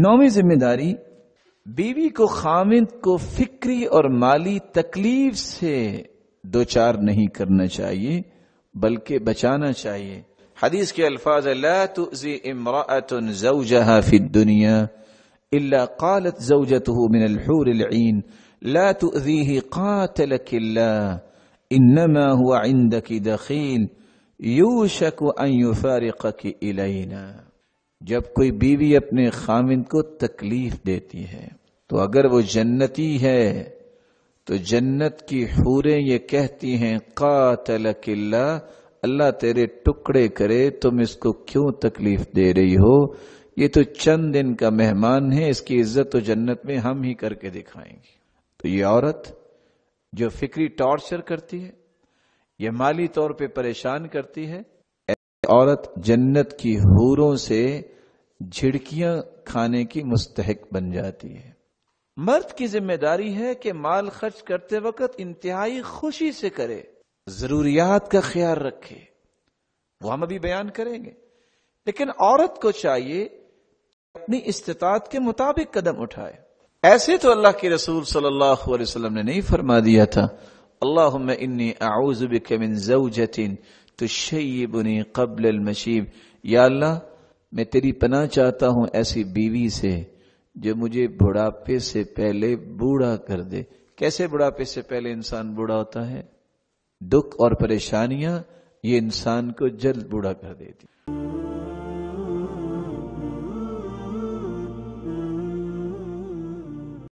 نویں ذمہ داری بیوی کو خامد کو فکری اور مالی تکلیف سے دوچار نہیں کرنا چاہیے بلکہ بچانا چاہیے حدیث کے الفاظ لا لا تؤذی الا قالت زوجته من الحور قاتلك اللہ هو عندك شک و ان کی علین جب کوئی بیوی اپنے خامند کو تکلیف دیتی ہے تو اگر وہ جنتی ہے تو جنت کی حوریں یہ کہتی ہیں قاتل اللہ اللہ تیرے ٹکڑے کرے تم اس کو کیوں تکلیف دے رہی ہو یہ تو چند دن کا مہمان ہے اس کی عزت تو جنت میں ہم ہی کر کے دکھائیں گے تو یہ عورت جو فکری ٹارچر کرتی ہے یہ مالی طور پہ پریشان کرتی ہے عورت جنت کی حوروں سے جھڑکیاں کھانے کی مستحق بن جاتی ہے مرد کی ذمہ داری ہے کہ مال خرچ کرتے وقت انتہائی خوشی سے کرے ضروریات کا خیال رکھے وہ ہم ابھی بیان کریں گے لیکن عورت کو چاہیے اپنی استطاعت کے مطابق قدم اٹھائے ایسے تو اللہ کے رسول صلی اللہ علیہ وسلم نے نہیں فرما دیا تھا اللہ انی اعوذ بک من زوجتن تو شیبنی قبل یا اللہ میں تیری پناہ چاہتا ہوں ایسی بیوی سے جو مجھے بڑھاپے سے پہلے بوڑھا کر دے کیسے بڑھاپے سے پہلے انسان بوڑھا ہوتا ہے دکھ اور پریشانیاں یہ انسان کو جلد بوڑھا کر دیتی